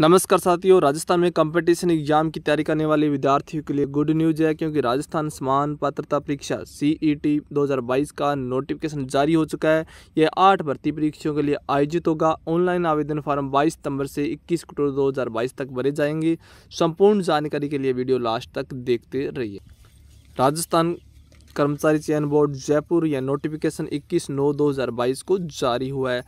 नमस्कार साथियों राजस्थान में कंपटीशन एग्जाम की तैयारी करने वाले विद्यार्थियों के लिए गुड न्यूज़ है क्योंकि राजस्थान समान पात्रता परीक्षा e सीईटी 2022 का नोटिफिकेशन जारी हो चुका है यह आठ भर्ती परीक्षाओं के लिए आयोजित होगा ऑनलाइन आवेदन फॉर्म 22 सितंबर से 21 अक्टूबर 2022 तक भरे जाएंगे संपूर्ण जानकारी के लिए वीडियो लास्ट तक देखते रहिए राजस्थान कर्मचारी चयन बोर्ड जयपुर या नोटिफिकेशन 21 नौ 2022 को जारी हुआ है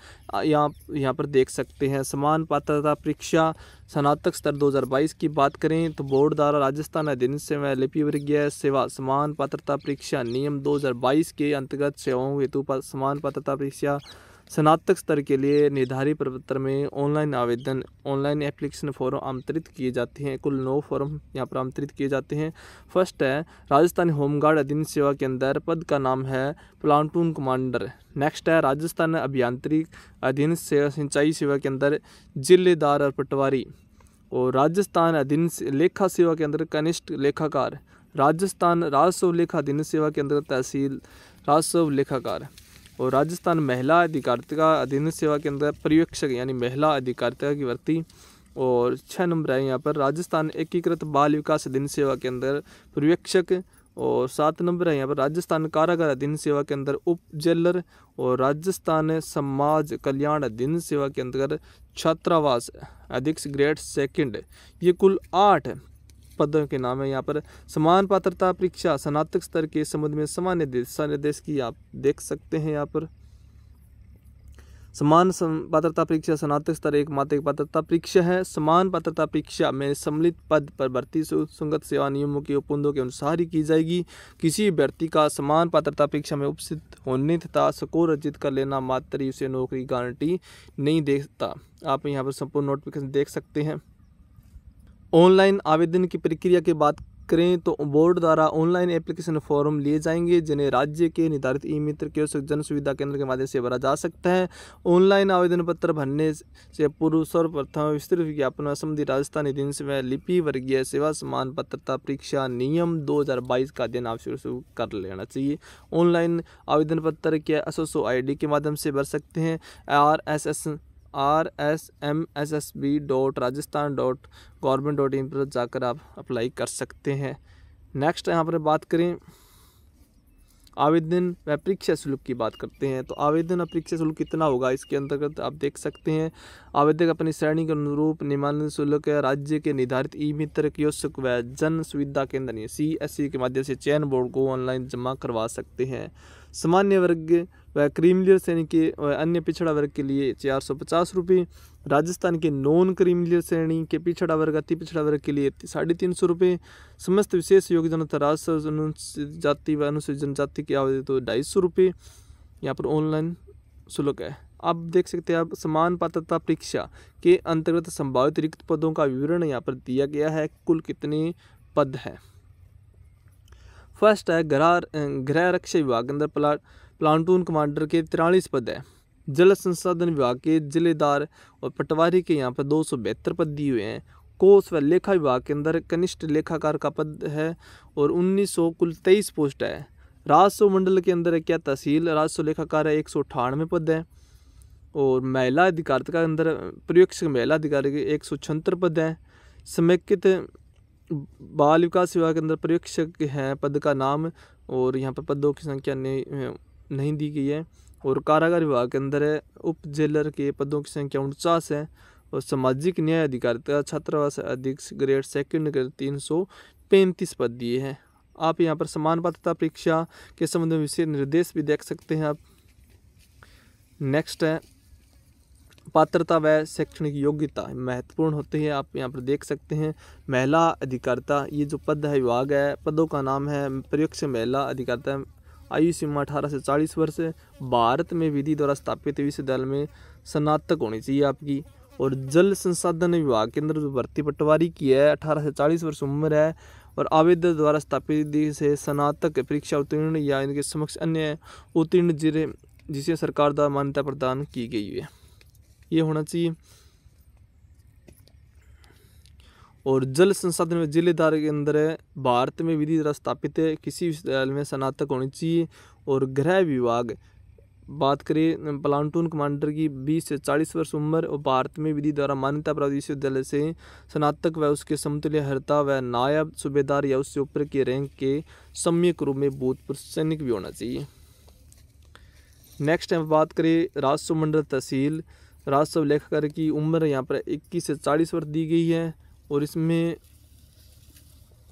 यहाँ यहाँ पर देख सकते हैं समान पात्रता परीक्षा स्नातक स्तर 2022 की बात करें तो बोर्ड द्वारा राजस्थान अधीन सेवा लिपि वर्गीय सेवा समान पात्रता परीक्षा नियम 2022 के अंतर्गत सेवाओं हेतु समान पात्रता परीक्षा स्नातक स्तर के लिए निर्धारित प्रपत्र में ऑनलाइन आवेदन ऑनलाइन एप्लीकेशन फॉर्म आमंत्रित किए जाते हैं कुल नौ फॉर्म यहाँ पर आमंत्रित किए जाते हैं फर्स्ट है राजस्थान होमगार्ड अधीन सेवा के अंदर पद का नाम है प्लांटून कमांडर नेक्स्ट है राजस्थान अभियांत्रिक अधीन सेवा सिंचाई सेवा के अंदर जिलेदार और पटवारी और राजस्थान अधीन लेखा सेवा के अंदर कनिष्ठ लेखाकार राजस्थान राजस्व लेखा अधीन सेवा के अंदर तहसील राजस्व लेखाकार और राजस्थान महिला अधिकारिता अधीन सेवा के अंदर पर्यवेक्षक यानी महिला अधिकारिता की भर्ती और छः नंबर है यहाँ पर राजस्थान एकीकृत बाल विकास अधीन सेवा के अंदर पर्यवेक्षक और सात नंबर है यहाँ पर राजस्थान कारागार अधीन सेवा के अंदर उप जेलर और राजस्थान समाज कल्याण अधीन सेवा के अंतर्गत छात्रावास अधिक ग्रेड सेकंड ये कुल आठ पदों के नाम है यहाँ पर समान पात्रता परीक्षा स्नातक स्तर के संबंध में सामान्य निर्देश की आप देख सकते हैं यहाँ पर समान पात्रता परीक्षा स्नातक स्तर एक मात्र पात्रता परीक्षा है समान पात्रता परीक्षा में सम्मिलित पद पर भर्ती सुसंगत सेवा नियमों के उपबंधों के अनुसार ही की जाएगी किसी व्यक्ति का समान पात्रता परीक्षा में उपस्थित होने तथा स्कोर अर्जित कर लेना मात्र ही उसे नौकरी गारंटी नहीं देता आप यहाँ पर संपूर्ण नोटिफिकेशन देख सकते हैं ऑनलाइन आवेदन की प्रक्रिया की बात करें तो बोर्ड द्वारा ऑनलाइन एप्लीकेशन फॉर्म लिए जाएंगे जिन्हें राज्य के निर्धारित ई मित्र के जन सुविधा केंद्र के माध्यम से भरा जा सकता है ऑनलाइन आवेदन पत्र भरने से पूर्व सर्वप्रथम विस्तृत विज्ञापन संबंधी राजस्थान दिन में लिपि वर्गीय सेवा समान पत्रता परीक्षा नियम 2022 का अध्ययन आवश्यक शुरू कर लेना चाहिए ऑनलाइन आवेदन पत्र के एस एस के माध्यम से भर सकते हैं R S S R S M S S B dot Rajasthan dot government dot in पर जाकर आप अप्लाई कर सकते हैं नेक्स्ट यहाँ पर बात करें आवेदन व परीक्षा शुल्क की बात करते हैं तो आवेदन और परीक्षा शुल्क कितना होगा इसके अंतर्गत आप देख सकते हैं आवेदक अपनी श्रेणी के अनुरूप निमानित शुल्क राज्य के निर्धारित ई मित्र कियोस्क व जन सुविधा केंद्र सी एस सी के माध्यम से चयन बोर्ड को ऑनलाइन जमा करवा सकते हैं सामान्य वर्ग व क्रीमलियर श्रेणी के व अन्य पिछड़ा वर्ग के लिए चार सौ पचास रुपये राजस्थान के नॉन क्रीमलियर श्रेणी के पिछड़ा वर्ग अति पिछड़ा वर्ग के लिए साढ़े तीन सौ रुपये समस्त विशेष योगदान तथा राजस्व अनुसूचित जाति व अनुसूचित जनजाति की आवेदन तो ढाई सौ रुपये यहाँ पर ऑनलाइन शुल्क है आप देख सकते हैं आप समान पात्रता परीक्षा के अंतर्गत संभावित रिक्त पदों का विवरण यहाँ पर दिया गया है कुल कितने पद हैं फर्स्ट है ग्रह गृह रक्षा विभाग अंदर प्ला प्लांटून कमांडर के तिरालीस पद है जल संसाधन विभाग के जिलेदार और पटवारी के यहाँ पर दो सौ बेहतर पद दिए हुए हैं कोष व लेखा विभाग के अंदर कनिष्ठ लेखाकार का पद है और उन्नीस सौ कुल तेईस पोस्ट है राजस्व मंडल के अंदर क्या तहसील राजस्व लेखाकार है एक सौ अठानवे पद है और महिला अधिकारिता के अंदर प्रयोक्ष महिला अधिकारी के एक सौ छहत्तर पद हैं समेकित बाल विकास विभाग के अंदर पर्यवेक्षक हैं पद का नाम और यहाँ पर पदों की संख्या नहीं नहीं दी गई है और कारागार विभाग के अंदर है उप जेलर के पदों की संख्या उनचास है और सामाजिक न्याय अधिकारिता छात्रावास अधीक्ष ग्रेड सेकंड ग्रेड तीन सौ पैंतीस पद दिए हैं आप यहाँ पर समान पात्रता परीक्षा के संबंध में विशेष निर्देश भी देख सकते हैं आप नेक्स्ट है पात्रता व शैक्षणिक योग्यता महत्वपूर्ण होती है आप यहाँ पर देख सकते हैं महिला अधिकारिता ये जो पद है विभाग है पदों का नाम है प्रयोक्ष महिला अधिकारिता आयु सीमा अठारह से चालीस वर्ष भारत में विधि द्वारा स्थापित विश्वविद्यालय में स्नातक होनी चाहिए आपकी और जल संसाधन विभाग के अंदर जो भर्ती पटवारी की है अठारह से चालीस वर्ष उम्र है और आवेदक द्वारा स्थापित से स्नातक परीक्षा उत्तीर्ण या इनके समक्ष अन्य उत्तीर्ण जिले जिसे सरकार द्वारा मान्यता प्रदान की गई है ये होना चाहिए और जल संसाधन में जिलेदार के अंदर है भारत में विधि द्वारा स्थापित है किसी विश्वविद्यालय में स्नातक होनी चाहिए और गृह विभाग बात करें प्लांटून कमांडर की 20 से 40 वर्ष उम्र और भारत में विधि द्वारा मान्यता प्राप्त विश्वविद्यालय से स्नातक व उसके समतुल्य हरता व नायब सूबेदार या उससे ऊपर के रैंक के सम्यक रूप में भूतपूर्व सैनिक भी होना चाहिए नेक्स्ट हम बात करें राजस्व मंडल तहसील राजस्व लेखाकार की उम्र यहाँ पर इक्कीस से चालीस वर्ष दी गई है और इसमें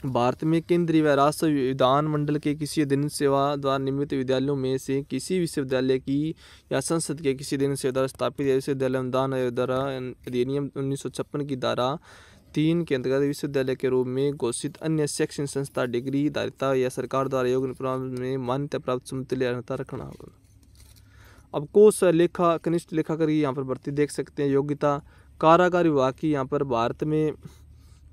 भारत में केंद्रीय व राजस्व विधान मंडल के किसी दिन सेवा द्वारा निर्मित विद्यालयों में से किसी विश्वविद्यालय की या संसद के किसी दिन से द्वारा स्थापित विश्वविद्यालय अनुदान द्वारा अधिनियम उन्नीस की धारा तीन के अंतर्गत विश्वविद्यालय के रूप में घोषित अन्य शैक्षणिक संस्था डिग्री धारिता या सरकार द्वारा योग्य में मान्यता प्राप्त समतुल्य रखना होगा अब कोश लेखा कनिष्ठ लेखा करके यहाँ पर भर्ती देख सकते हैं योग्यता कारागार विभाग की यहाँ पर भारत में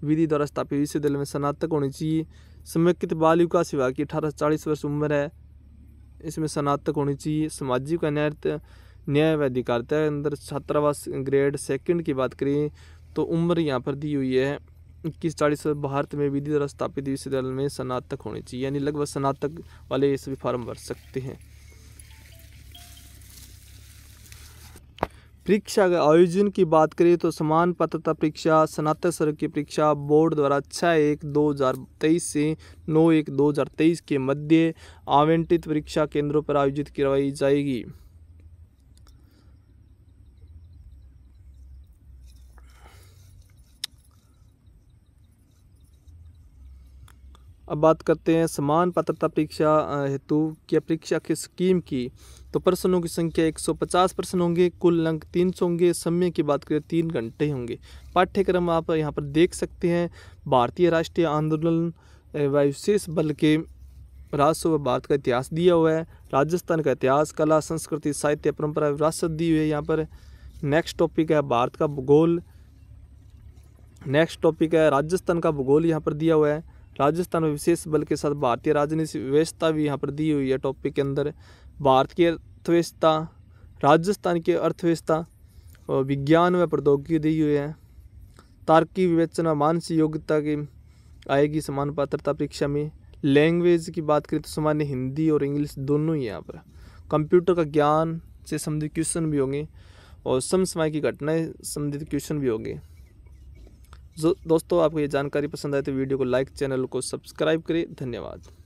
विधि द्वारा स्थापित विश्वविद्यालय में स्नातक होनी चाहिए समेकित बाल विकास विभाग की अठारह चालीस वर्ष उम्र है इसमें स्नातक होनी चाहिए सामाजिक न्याय न्याय व अधिकारिता अंदर छात्रावास ग्रेड सेकंड की बात करें तो उम्र यहाँ पर दी हुई है इक्कीस चालीस भारत में विधि द्वारा स्थापित विश्वविद्यालय में स्नातक होनी चाहिए यानी लगभग स्नातक वाले इस भी फॉर्म भर सकते हैं परीक्षा के आयोजन की बात करें तो समान पात्रता परीक्षा स्नातक स्तर की परीक्षा बोर्ड द्वारा छः एक दो हज़ार तेईस से नौ एक दो हज़ार तेईस के मध्य आवंटित परीक्षा केंद्रों पर आयोजित करवाई जाएगी अब बात करते हैं समान पात्रता परीक्षा हेतु की परीक्षा की स्कीम की तो प्रश्नों की संख्या 150 प्रश्न होंगे कुल अंक 300 होंगे समय की बात करें तीन घंटे होंगे पाठ्यक्रम आप यहाँ पर देख सकते हैं भारतीय राष्ट्रीय आंदोलन व विशेष बल के राजस्व भारत का इतिहास दिया हुआ है राजस्थान का इतिहास कला संस्कृति साहित्य परम्परा विरासत दी हुई है यहाँ पर नेक्स्ट टॉपिक है भारत का भूगोल नेक्स्ट टॉपिक है राजस्थान का भूगोल यहाँ पर दिया हुआ है राजस्थान में विशेष बल के साथ भारतीय राजनीतिक व्यवस्था भी यहाँ पर दी हुई है टॉपिक के अंदर भारत की अर्थव्यवस्था राजस्थान की अर्थव्यवस्था और विज्ञान में प्रौद्योगिकी दी हुई है तार्किक विवेचना मानसिक योग्यता की आएगी समान पात्रता परीक्षा में लैंग्वेज की बात करें तो सामान्य हिंदी और इंग्लिश दोनों ही यहाँ पर कंप्यूटर का ज्ञान से संबंधित क्वेश्चन भी होंगे और समसमय की घटनाएं संबंधित क्वेश्चन भी होंगे दोस्तों आपको ये जानकारी पसंद आए तो वीडियो को लाइक चैनल को सब्सक्राइब करें धन्यवाद